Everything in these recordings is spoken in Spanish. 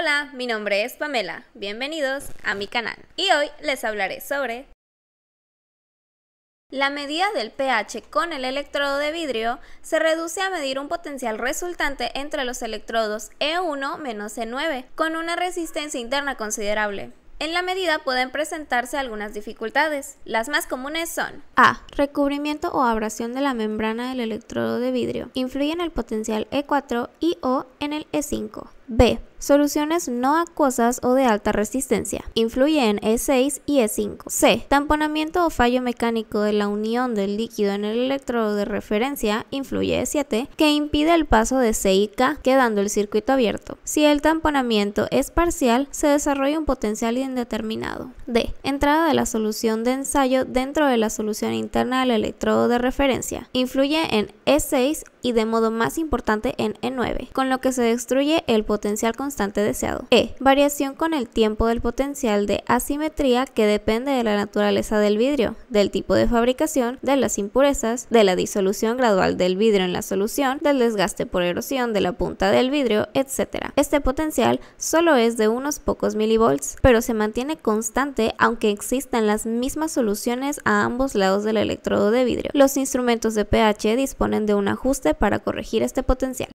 Hola, mi nombre es Pamela, bienvenidos a mi canal y hoy les hablaré sobre la medida del pH con el electrodo de vidrio se reduce a medir un potencial resultante entre los electrodos E1-E9 e con una resistencia interna considerable. En la medida pueden presentarse algunas dificultades. Las más comunes son A. Recubrimiento o abrasión de la membrana del electrodo de vidrio. Influye en el potencial E4 y O en el E5. B. Soluciones no acuosas o de alta resistencia. Influye en E6 y E5. C. Tamponamiento o fallo mecánico de la unión del líquido en el electrodo de referencia, influye E7, que impide el paso de C y K, quedando el circuito abierto. Si el tamponamiento es parcial, se desarrolla un potencial indeterminado. D. Entrada de la solución de ensayo dentro de la solución interna del electrodo de referencia. Influye en E6 y de modo más importante en E9, con lo que se destruye el potencial potencial constante deseado. E. Variación con el tiempo del potencial de asimetría que depende de la naturaleza del vidrio, del tipo de fabricación, de las impurezas, de la disolución gradual del vidrio en la solución, del desgaste por erosión de la punta del vidrio, etc. Este potencial solo es de unos pocos milivolts, pero se mantiene constante aunque existan las mismas soluciones a ambos lados del electrodo de vidrio. Los instrumentos de pH disponen de un ajuste para corregir este potencial.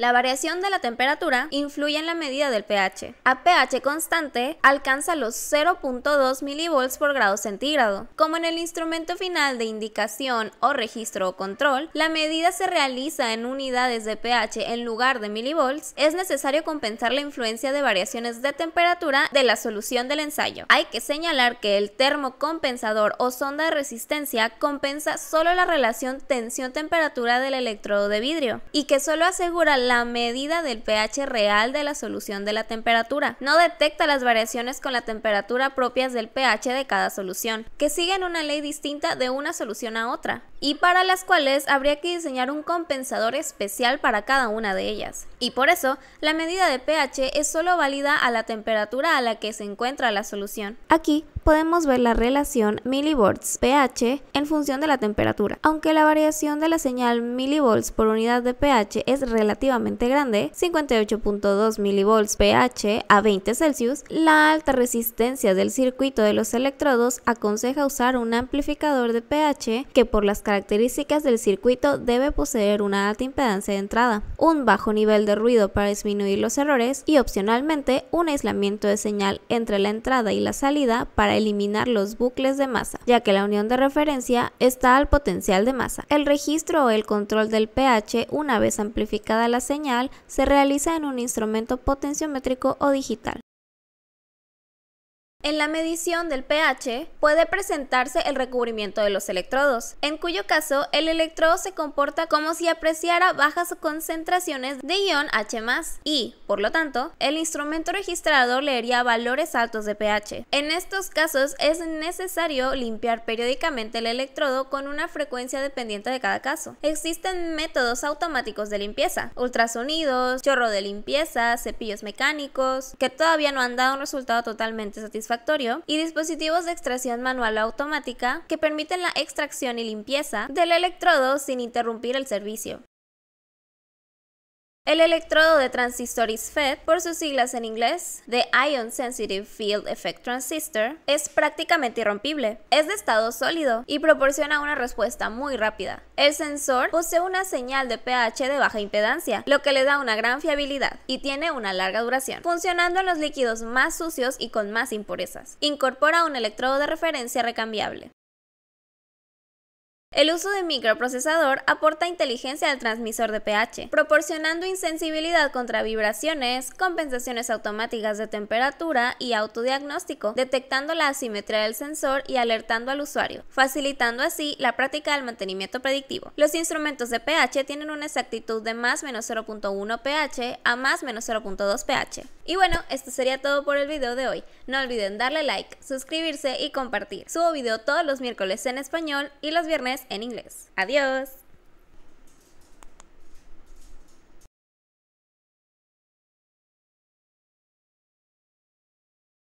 La variación de la temperatura influye en la medida del pH. A pH constante alcanza los 0.2 milivolts por grado centígrado. Como en el instrumento final de indicación o registro o control, la medida se realiza en unidades de pH en lugar de milivolts, es necesario compensar la influencia de variaciones de temperatura de la solución del ensayo. Hay que señalar que el termocompensador o sonda de resistencia compensa solo la relación tensión-temperatura del electrodo de vidrio y que solo asegura la la medida del pH real de la solución de la temperatura. No detecta las variaciones con la temperatura propias del pH de cada solución, que siguen una ley distinta de una solución a otra y para las cuales habría que diseñar un compensador especial para cada una de ellas. Y por eso, la medida de pH es solo válida a la temperatura a la que se encuentra la solución. Aquí podemos ver la relación milivolts pH en función de la temperatura. Aunque la variación de la señal milivolts por unidad de pH es relativamente grande, 58.2 milivolts pH a 20 Celsius, la alta resistencia del circuito de los electrodos aconseja usar un amplificador de pH que por las características del circuito debe poseer una alta impedancia de entrada, un bajo nivel de ruido para disminuir los errores y opcionalmente un aislamiento de señal entre la entrada y la salida para eliminar los bucles de masa, ya que la unión de referencia está al potencial de masa. El registro o el control del pH una vez amplificada la señal se realiza en un instrumento potenciométrico o digital. En la medición del pH puede presentarse el recubrimiento de los electrodos, en cuyo caso el electrodo se comporta como si apreciara bajas concentraciones de ion H+, y, por lo tanto, el instrumento registrado leería valores altos de pH. En estos casos es necesario limpiar periódicamente el electrodo con una frecuencia dependiente de cada caso. Existen métodos automáticos de limpieza, ultrasonidos, chorro de limpieza, cepillos mecánicos, que todavía no han dado un resultado totalmente satisfactorio y dispositivos de extracción manual o automática que permiten la extracción y limpieza del electrodo sin interrumpir el servicio. El electrodo de transistor ISFET, por sus siglas en inglés, The Ion Sensitive Field Effect Transistor, es prácticamente irrompible. Es de estado sólido y proporciona una respuesta muy rápida. El sensor posee una señal de pH de baja impedancia, lo que le da una gran fiabilidad y tiene una larga duración, funcionando en los líquidos más sucios y con más impurezas. Incorpora un electrodo de referencia recambiable. El uso de microprocesador aporta inteligencia al transmisor de pH, proporcionando insensibilidad contra vibraciones, compensaciones automáticas de temperatura y autodiagnóstico, detectando la asimetría del sensor y alertando al usuario, facilitando así la práctica del mantenimiento predictivo. Los instrumentos de pH tienen una exactitud de más menos 0.1 pH a más menos 0.2 pH. Y bueno, esto sería todo por el video de hoy. No olviden darle like, suscribirse y compartir. Subo video todos los miércoles en español y los viernes en inglés. Adiós.